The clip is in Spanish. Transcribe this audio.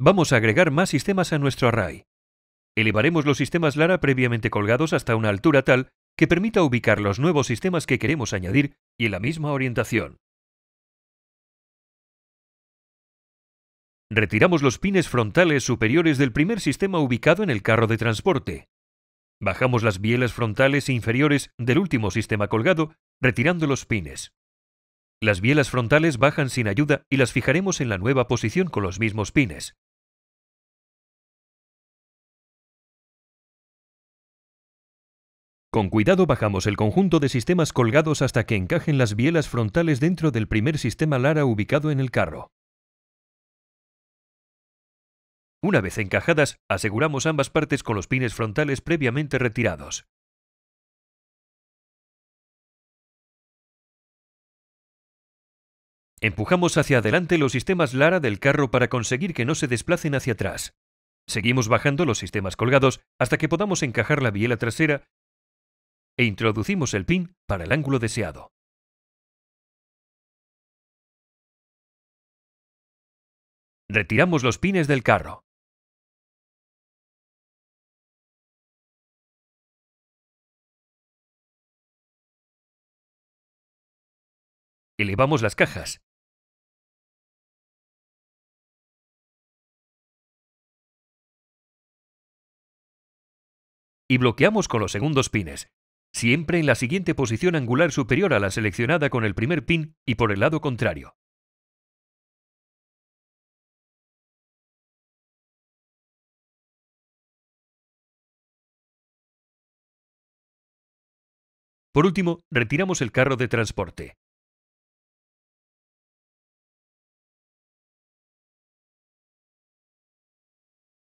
Vamos a agregar más sistemas a nuestro array. Elevaremos los sistemas Lara previamente colgados hasta una altura tal que permita ubicar los nuevos sistemas que queremos añadir y en la misma orientación. Retiramos los pines frontales superiores del primer sistema ubicado en el carro de transporte. Bajamos las bielas frontales inferiores del último sistema colgado, retirando los pines. Las bielas frontales bajan sin ayuda y las fijaremos en la nueva posición con los mismos pines. Con cuidado bajamos el conjunto de sistemas colgados hasta que encajen las bielas frontales dentro del primer sistema Lara ubicado en el carro. Una vez encajadas, aseguramos ambas partes con los pines frontales previamente retirados. Empujamos hacia adelante los sistemas Lara del carro para conseguir que no se desplacen hacia atrás. Seguimos bajando los sistemas colgados hasta que podamos encajar la biela trasera e introducimos el pin para el ángulo deseado. Retiramos los pines del carro. Elevamos las cajas. Y bloqueamos con los segundos pines, siempre en la siguiente posición angular superior a la seleccionada con el primer pin y por el lado contrario. Por último, retiramos el carro de transporte.